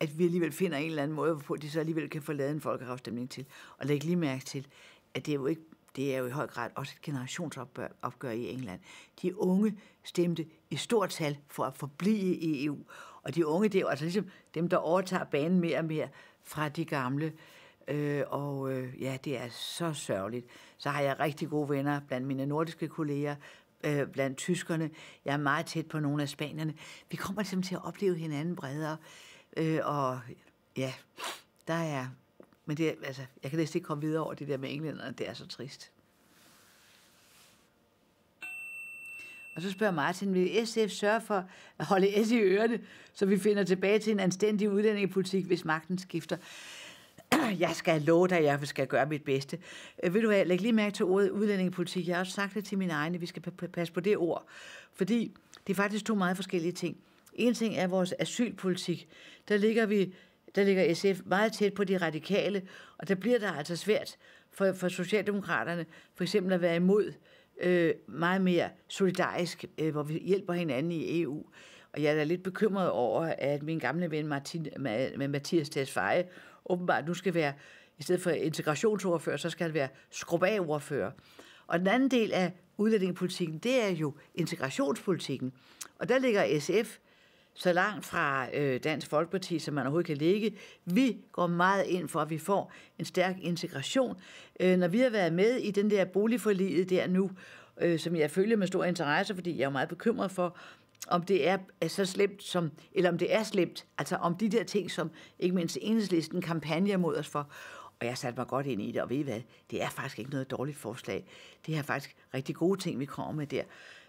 at vi alligevel finder en eller anden måde, hvorpå de så alligevel kan få lavet en folkeafstemning til. Og lægge lige mærke til, at det er jo ikke det er jo i høj grad også et generationsopgør i England. De unge stemte i stort tal for at forblive i EU. Og de unge, det er jo altså ligesom dem, der overtager banen mere og mere fra de gamle. Øh, og øh, ja, det er så sørgeligt. Så har jeg rigtig gode venner blandt mine nordiske kolleger, øh, blandt tyskerne. Jeg er meget tæt på nogle af spanierne. Vi kommer ligesom til at opleve hinanden bredere. Øh, og ja, der er... Men det, altså, jeg kan næsten ikke komme videre over det der med englænderne. Det er så trist. Og så spørger Martin, vil SF sørge for at holde S i ørerne, så vi finder tilbage til en anstændig udlændingepolitik, hvis magten skifter? Jeg skal love dig, at jeg skal gøre mit bedste. Øh, ved du hvad, læg lige mærke til ordet udlændingepolitik. Jeg har også sagt det til mine egne, vi skal passe på det ord. Fordi det er faktisk to meget forskellige ting. En ting er vores asylpolitik. Der ligger, vi, der ligger SF meget tæt på de radikale, og der bliver der altså svært for, for Socialdemokraterne for eksempel at være imod øh, meget mere solidarisk, øh, hvor vi hjælper hinanden i EU. Og jeg er da lidt bekymret over, at min gamle ven Martin, Mathias Tesfaye åbenbart nu skal være, i stedet for integrationsordfører, så skal han være skrubagordfører. Og den anden del af udlændingepolitikken, det er jo integrationspolitikken. Og der ligger SF så langt fra øh, Dansk Folkeparti, som man overhovedet kan ligge. Vi går meget ind for, at vi får en stærk integration. Øh, når vi har været med i den der boligforliget der nu, øh, som jeg følger med stor interesse, fordi jeg er meget bekymret for, om det er, er så slemt som, eller om det er slemt, altså om de der ting, som ikke mindst enhedslisten kampagner mod os for. Og jeg satte mig godt ind i det, og ved I hvad, det er faktisk ikke noget dårligt forslag. Det er faktisk rigtig gode ting, vi kommer med der.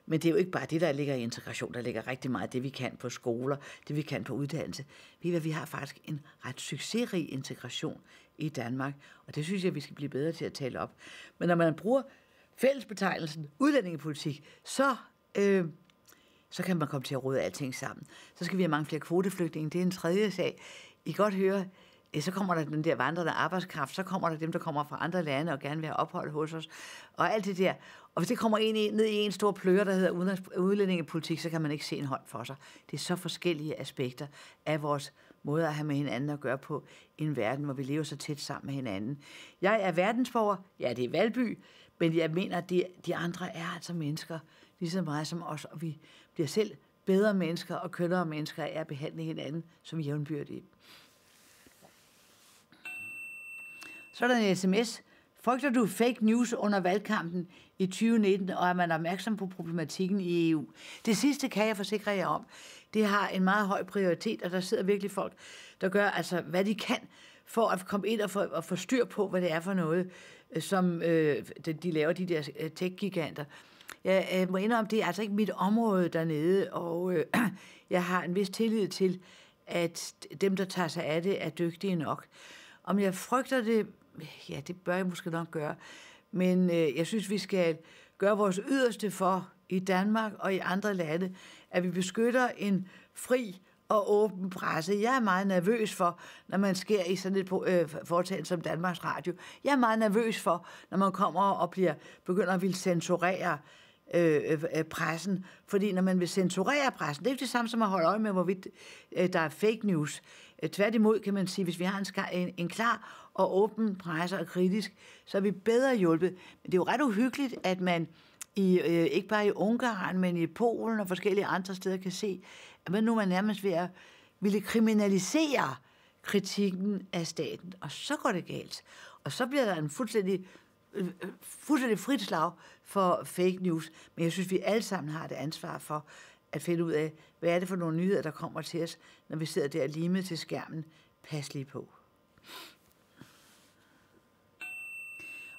Men det er jo ikke bare det, der ligger i integration. Der ligger rigtig meget det, vi kan på skoler, det vi kan på uddannelse. Ved I hvad, vi har faktisk en ret succesrig integration i Danmark, og det synes jeg, vi skal blive bedre til at tale op. Men når man bruger fællesbetegnelsen udlændingepolitik, så øh, så kan man komme til at rode alting sammen. Så skal vi have mange flere kvoteflygtninge, det er en tredje sag. I kan godt høre, så kommer der den der vandrende arbejdskraft, så kommer der dem, der kommer fra andre lande og gerne vil have ophold hos os, og alt det der. Og hvis det kommer ind, i, ned i en stor pløre, der hedder udlændingepolitik, så kan man ikke se en hånd for sig. Det er så forskellige aspekter af vores måde at have med hinanden at gøre på i en verden, hvor vi lever så tæt sammen med hinanden. Jeg er verdensborger, ja, det er Valby, men jeg mener, at de, de andre er altså mennesker, ligesom mig som os, og vi bliver selv bedre mennesker og kønnere mennesker af at behandle hinanden som jævnbyrdige. Så er der en sms. Frygter du fake news under valgkampen i 2019, og er man opmærksom på problematikken i EU? Det sidste kan jeg forsikre jer om. Det har en meget høj prioritet, og der sidder virkelig folk, der gør altså, hvad de kan for at komme ind og få, og få styr på, hvad det er for noget, øh, som øh, de laver, de der øh, tech-giganter. Øh, jeg øh, må indrømme, det er altså ikke mit område dernede, og øh, jeg har en vis tillid til, at dem, der tager sig af det, er dygtige nok. Om jeg frygter det, ja, det bør jeg måske nok gøre, men øh, jeg synes, vi skal gøre vores yderste for i Danmark og i andre lande, at vi beskytter en fri og åben presse. Jeg er meget nervøs for, når man sker i sådan et øh, foretagende som Danmarks Radio. Jeg er meget nervøs for, når man kommer og bliver begynder at ville censurere Øh, øh, øh, pressen. Fordi når man vil censurere pressen, det er jo det samme som at holde øje med, hvorvidt øh, der er fake news. Øh, tværtimod kan man sige, hvis vi har en, en, en klar og åben presse og kritisk, så er vi bedre hjulpet. Men det er jo ret uhyggeligt, at man i, øh, ikke bare i Ungarn, men i Polen og forskellige andre steder kan se, at man nu er nærmest ved at ville kriminalisere kritikken af staten, og så går det galt. Og så bliver der en fuldstændig fuldstændig frit slag for fake news. Men jeg synes, vi alle sammen har det ansvar for at finde ud af, hvad er det for nogle nyheder, der kommer til os, når vi sidder der limet til skærmen. Pas lige på.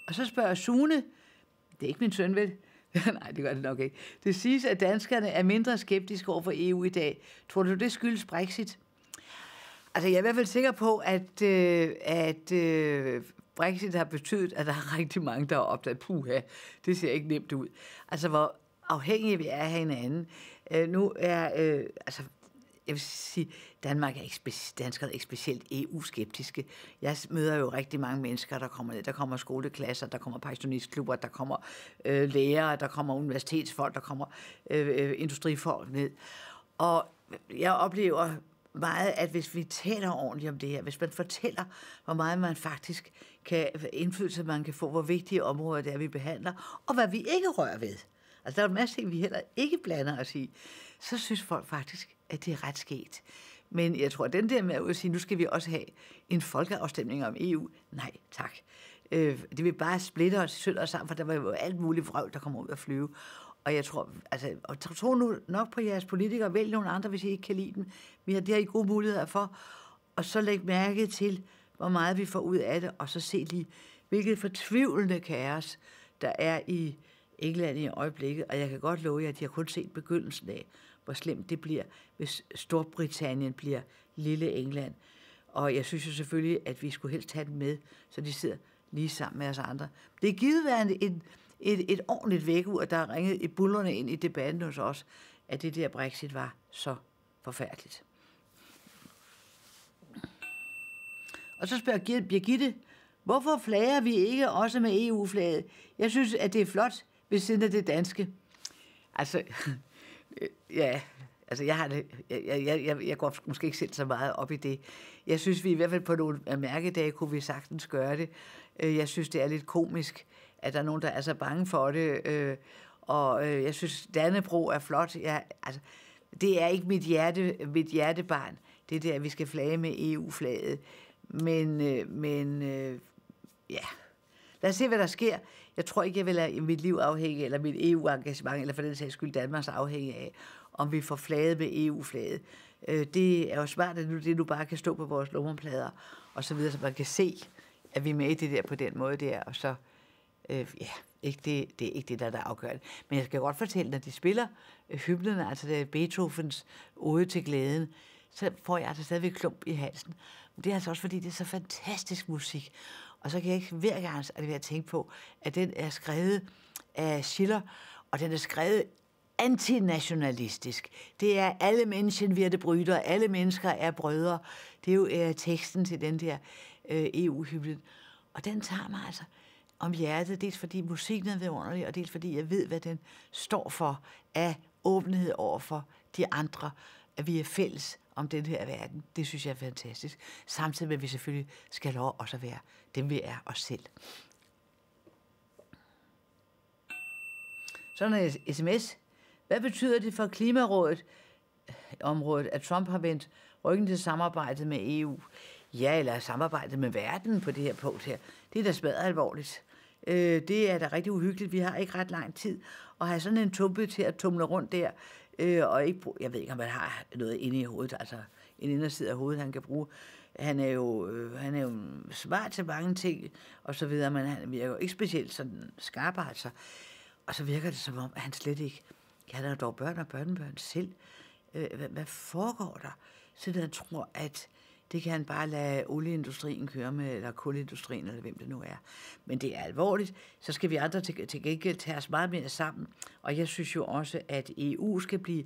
Og så spørger Sune, det er ikke min søn, vel? Nej, det gør det nok ikke. Det siges, at danskerne er mindre skeptiske over for EU i dag. Tror du, det skyldes Brexit? Altså, jeg er i hvert fald sikker på, at, øh, at øh, Brexit har betydet, at der er rigtig mange, der har opdaget, puha, det ser ikke nemt ud. Altså, hvor afhængige vi er af hinanden. Øh, nu er, øh, altså, jeg vil sige, Danmark er ikke speci- danskere er ikke specielt EU-skeptiske. Jeg møder jo rigtig mange mennesker, der kommer ned. Der kommer skoleklasser, der kommer pensionistklubber, der kommer øh, lærere, der kommer universitetsfolk, der kommer øh, øh industrifolk ned. Og jeg oplever meget, at hvis vi taler ordentligt om det her, hvis man fortæller, hvor meget man faktisk kan, indflydelse, man kan få, hvor vigtige områder det er, vi behandler, og hvad vi ikke rører ved. Altså, der er en masse ting, vi heller ikke blander os i. Så synes folk faktisk, at det er ret sket. Men jeg tror, at den der med at sige, nu skal vi også have en folkeafstemning om EU, nej tak. Øh, det vil bare splitte os sønder og sammen, for der var jo alt muligt vrøvl, der kommer ud at flyve. Og jeg tror, altså, og tro nu nok på jeres politikere, vælg nogle andre, hvis I ikke kan lide dem. Vi har, det her I gode muligheder for. Og så læg mærke til, hvor meget vi får ud af det, og så se lige, hvilket fortvivlende kaos, der er i England i øjeblikket. Og jeg kan godt love jer, at de har kun set begyndelsen af, hvor slemt det bliver, hvis Storbritannien bliver lille England. Og jeg synes jo selvfølgelig, at vi skulle helst have den med, så de sidder lige sammen med os andre. Det er givet været en, et, et ordentligt vækkeur, der er ringet i bullerne ind i debatten hos os, at det der Brexit var så forfærdeligt. Og så spørger Birgitte, hvorfor flager vi ikke også med EU-flaget? Jeg synes, at det er flot ved siden af det danske. Altså, ja, altså jeg, har det, jeg, jeg, jeg, jeg går måske ikke selv så meget op i det. Jeg synes, vi i hvert fald på nogle mærkedage kunne vi sagtens gøre det. Øh, jeg synes, det er lidt komisk, at der er nogen, der er så bange for det. Øh, og øh, jeg synes, Dannebro er flot. Jeg, altså, det er ikke mit, hjerte, mit hjertebarn, det der, vi skal flage med EU-flaget. Men, øh, men øh, ja, lad os se, hvad der sker. Jeg tror ikke, jeg vil lade mit liv afhænge, eller mit EU-engagement, eller for den sags skyld Danmarks afhænge af, om vi får flade med EU-flaget. Øh, det er jo smart, at nu, det nu bare kan stå på vores lommerplader, og så videre, så man kan se, at vi er med i det der på den måde der, og så, øh, ja, ikke det, det er ikke det, der er afgørende. Men jeg skal godt fortælle, når de spiller øh, hymnerne, altså det er Beethovens Ode til glæden, så får jeg altså stadigvæk klump i halsen det er altså også, fordi det er så fantastisk musik. Og så kan jeg ikke hver gang at det ved at tænke på, at den er skrevet af Schiller, og den er skrevet antinationalistisk. Det er alle mennesker vi er det bryder, alle mennesker er brødre. Det er jo er øh, teksten til den der øh, EU-hymnen. Og den tager mig altså om hjertet, dels fordi musikken er vidunderlig, og dels fordi jeg ved, hvad den står for af åbenhed over for de andre, at vi er fælles om den her verden, det synes jeg er fantastisk. Samtidig med, at vi selvfølgelig skal lov også at være dem, vi er os selv. Sådan en sms. Hvad betyder det for Klimarådet, området, at Trump har vendt ryggen til samarbejdet med EU? Ja, eller samarbejdet med verden på det her punkt her. Det er da smadret alvorligt. Øh, det er da rigtig uhyggeligt. Vi har ikke ret lang tid. Og have sådan en tumpe til at tumle rundt der, øh, og ikke brug, jeg ved ikke, om han har noget inde i hovedet, altså en inderside af hovedet, han kan bruge. Han er jo, øh, han er jo smart til mange ting, og så videre, men han virker jo ikke specielt sådan skarp, altså. Og så virker det som om, at han slet ikke, han har dog børn og børnebørn selv. Øh, hvad, hvad foregår der? Så han tror, at det kan han bare lade olieindustrien køre med, eller kulindustrien, eller hvem det nu er. Men det er alvorligt. Så skal vi andre til, til gengæld tage os meget mere sammen. Og jeg synes jo også, at EU skal blive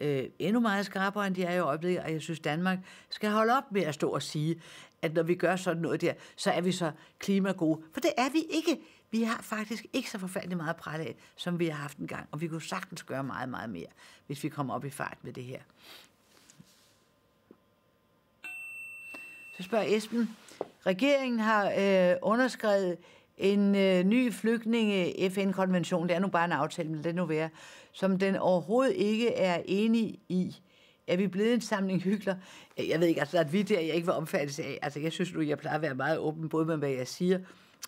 øh, endnu meget skarpere, end de er i øjeblikket, og jeg synes, Danmark skal holde op med at stå og sige, at når vi gør sådan noget der, så er vi så klimagode. For det er vi ikke. Vi har faktisk ikke så forfærdeligt meget præt af, som vi har haft en gang, og vi kunne sagtens gøre meget, meget mere, hvis vi kommer op i fart med det her. Så spørger Esben, regeringen har øh, underskrevet en øh, ny flygtninge-FN-konvention, det er nu bare en aftale, men det nu være, som den overhovedet ikke er enig i. Er vi blevet en samling hyggeler? Jeg ved ikke, altså, at vi der, jeg ikke var omfattes af. Altså, jeg synes nu, jeg plejer at være meget åben, både med, hvad jeg siger,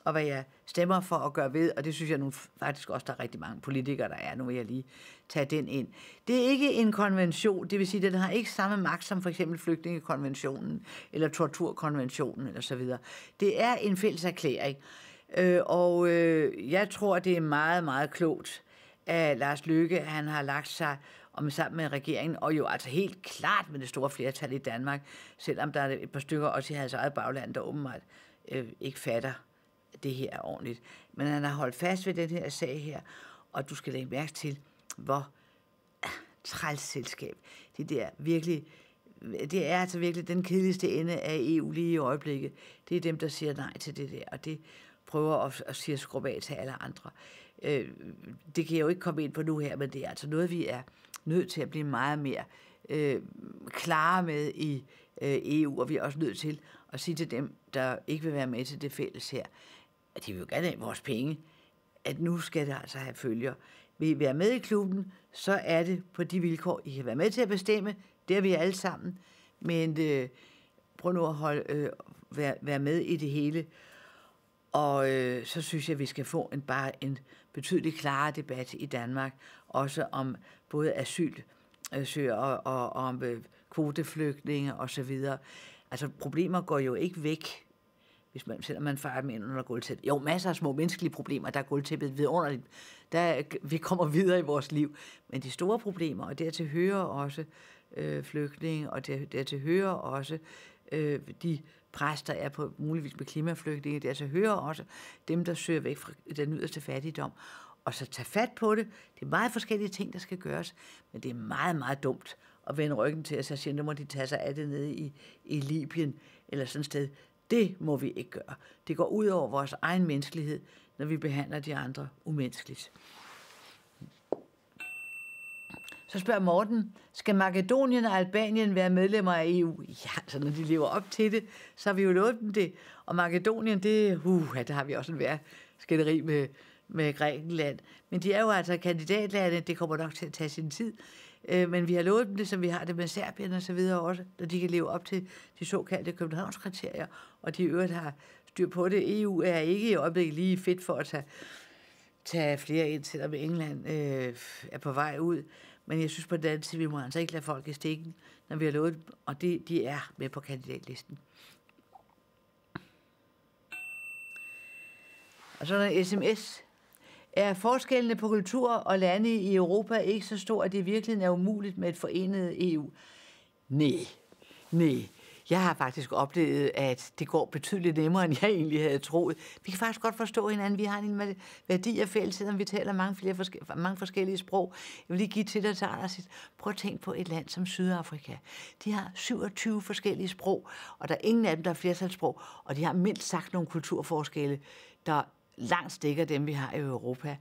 og hvad jeg stemmer for at gøre ved, og det synes jeg nu faktisk også, der er rigtig mange politikere, der er. Nu vil jeg lige tage den ind. Det er ikke en konvention, det vil sige, at den har ikke samme magt som for eksempel flygtningekonventionen, eller torturkonventionen, eller så videre. Det er en fælles erklæring, øh, og øh, jeg tror, det er meget, meget klogt, at Lars Løkke, han har lagt sig om sammen med regeringen, og jo altså helt klart med det store flertal i Danmark, selvom der er et par stykker også i hans eget bagland, der åbenbart øh, ikke fatter, det her er ordentligt. Men han har holdt fast ved den her sag her, og du skal lægge mærke til, hvor ah, træls selskab. Det der virkelig, det er altså virkelig den kedeligste ende af EU lige i øjeblikket. Det er dem, der siger nej til det der, og det prøver at, at sige skrub af til alle andre. Øh, det kan jeg jo ikke komme ind på nu her, men det er altså noget, vi er nødt til at blive meget mere øh, klare med i øh, EU, og vi er også nødt til at sige til dem, der ikke vil være med til det fælles her, at de vil gerne have vores penge, at nu skal det altså have følger. Vil I være med i klubben, så er det på de vilkår, I kan være med til at bestemme. Det er vi alle sammen. Men øh, prøv nu at holde, øh, være, være med i det hele. Og øh, så synes jeg, at vi skal få en bare en betydelig klarere debat i Danmark, også om både asylsøger øh, og, og, og om øh, kvoteflygtninge osv. Altså problemer går jo ikke væk hvis man, selvom man fejrer dem ind under gulvtæppet. Jo, masser af små menneskelige problemer, der er gulvtæppet vidunderligt. Der, vi kommer videre i vores liv. Men de store problemer, og dertil hører også øh, flygtninge, og der, dertil hører også øh, de præster er på muligvis med klimaflygtninge, dertil hører også dem, der søger væk fra den yderste fattigdom. Og så tage fat på det. Det er meget forskellige ting, der skal gøres, men det er meget, meget dumt at vende ryggen til, og så siger, nu må de tage sig af det nede i, i Libyen, eller sådan et sted. Det må vi ikke gøre. Det går ud over vores egen menneskelighed, når vi behandler de andre umenneskeligt. Så spørger Morten, skal Makedonien og Albanien være medlemmer af EU? Ja, så altså, når de lever op til det, så har vi jo lovet dem det. Og Makedonien, det, uh, ja, har vi også en værre skænderi med, med Grækenland. Men de er jo altså kandidatlande, det kommer nok til at tage sin tid. Øh, men vi har lovet dem, ligesom vi har det med Serbien og så videre også, når de kan leve op til de såkaldte Københavnskriterier, og de øvrigt har styr på det. EU er ikke i øjeblikket lige fedt for at tage, tage flere ind, selvom England øh, er på vej ud. Men jeg synes på den anden side, vi må altså ikke lade folk i stikken, når vi har lovet dem, og de, de er med på kandidatlisten. Og så er der sms er forskellene på kultur og lande i Europa ikke så stor, at det virkelig er umuligt med et forenet EU? Nej, nej. Jeg har faktisk oplevet, at det går betydeligt nemmere, end jeg egentlig havde troet. Vi kan faktisk godt forstå hinanden. Vi har en værdi af fælles, selvom vi taler mange, flere forske- mange forskellige sprog. Jeg vil lige give til dig til Anders. Prøv at tænke på et land som Sydafrika. De har 27 forskellige sprog, og der er ingen af dem, der er flertalssprog, og de har mindst sagt nogle kulturforskelle, der langt stikker dem, vi har i Europa.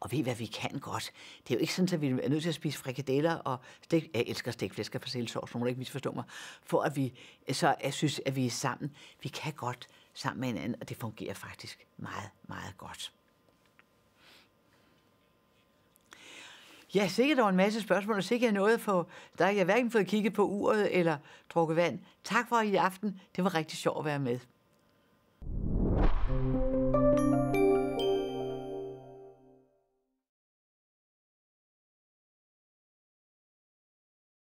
Og ved hvad vi kan godt? Det er jo ikke sådan, at vi er nødt til at spise frikadeller og stik... Jeg elsker stikflæsk og persillesovs, nogen ikke misforstå mig. For at vi så jeg synes, at vi er sammen. Vi kan godt sammen med hinanden, og det fungerer faktisk meget, meget godt. Ja, sikkert der var en masse spørgsmål, og sikkert noget for, der har jeg hverken fået kigget på uret eller drukket vand. Tak for i aften. Det var rigtig sjovt at være med.